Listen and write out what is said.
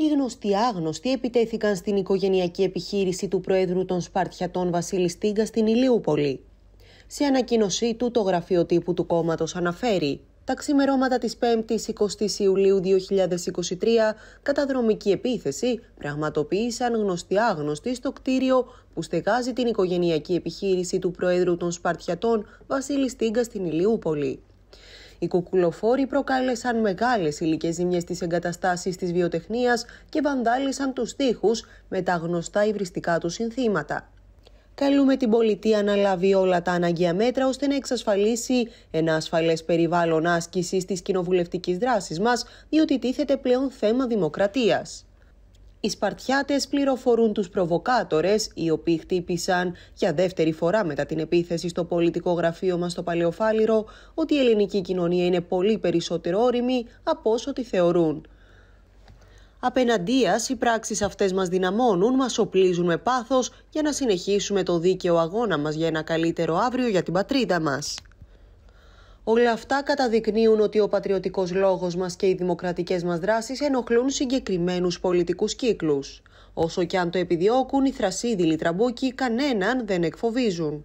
οι γνωστοί άγνωστοι επιτέθηκαν στην οικογενειακή επιχείρηση του Προέδρου των Σπαρτιατών Βασίλη Στίγκα στην Ηλίουπολη. Σε ανακοίνωσή του, το γραφείο τύπου του κόμματος αναφέρει τα ξημερώματα της 5ης 20 Ιουλίου 2023 καταδρομική επίθεση πραγματοποίησαν γνωστοί άγνωστοι στο κτίριο που στεγάζει την οικογενειακή επιχείρηση του Προέδρου των Σπαρτιατών Βασίλη Στίγκα στην Ηλιούπολη. Οι κουκουλοφόροι προκάλεσαν μεγάλες υλικέ ζημιές στις εγκαταστάσεις της βιοτεχνίας και βανδάλισαν τους τοίχους με τα γνωστά υβριστικά τους συνθήματα. Καλούμε την πολιτεία να λάβει όλα τα αναγκαία μέτρα ώστε να εξασφαλίσει ένα ασφαλές περιβάλλον άσκησης της κοινοβουλευτικής δράσης μας, διότι τίθεται πλέον θέμα δημοκρατίας. Οι Σπαρτιάτες πληροφορούν τους προβοκάτορες, οι οποίοι χτύπησαν για δεύτερη φορά μετά την επίθεση στο πολιτικό γραφείο μας στο Παλαιοφάλιρο, ότι η ελληνική κοινωνία είναι πολύ περισσότερο όρημη από όσο τη θεωρούν. Απέναντίας, οι πράξεις αυτές μας δυναμώνουν, μας οπλίζουν με πάθος για να συνεχίσουμε το δίκαιο αγώνα μας για ένα καλύτερο αύριο για την πατρίδα μας. Όλα αυτά καταδεικνύουν ότι ο πατριωτικός λόγος μας και οι δημοκρατικές μας δράσεις ενοχλούν συγκεκριμένους πολιτικούς κύκλους. Όσο και αν το επιδιώκουν, οι θρασίδηλοι τραμπούκοι κανέναν δεν εκφοβίζουν.